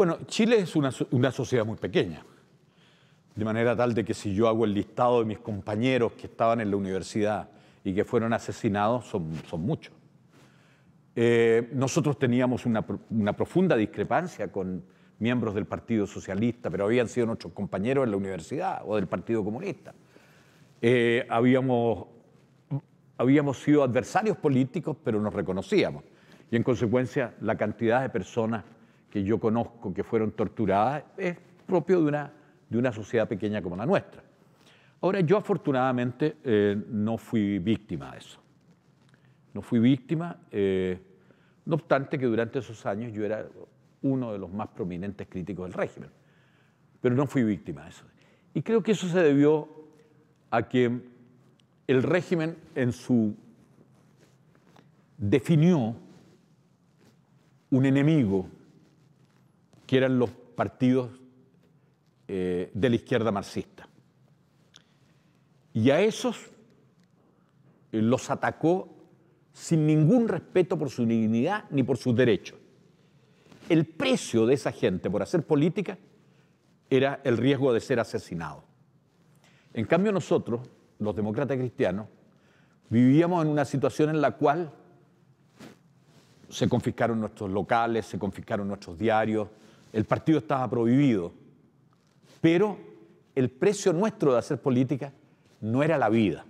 Bueno, Chile es una, sociedad muy pequeña, de manera tal de que si yo hago el listado de mis compañeros que estaban en la universidad y que fueron asesinados, son, muchos. Eh, nosotros teníamos una, profunda discrepancia con miembros del Partido Socialista, pero habían sido nuestros compañeros en la universidad o del Partido Comunista. Eh, habíamos, habíamos sido adversarios políticos, pero nos reconocíamos. Y en consecuencia, la cantidad de personas que yo conozco que fueron torturadas es propio de una, de una sociedad pequeña como la nuestra. Ahora, yo afortunadamente eh, no fui víctima de eso. No fui víctima, eh, no obstante que durante esos años yo era uno de los más prominentes críticos del régimen, pero no fui víctima de eso. Y creo que eso se debió a que el régimen en su definió un enemigo que eran los partidos eh, de la izquierda marxista. Y a esos eh, los atacó sin ningún respeto por su dignidad ni por sus derechos. El precio de esa gente por hacer política era el riesgo de ser asesinado. En cambio nosotros, los demócratas cristianos, vivíamos en una situación en la cual se confiscaron nuestros locales, se confiscaron nuestros diarios, el partido estaba prohibido, pero el precio nuestro de hacer política no era la vida.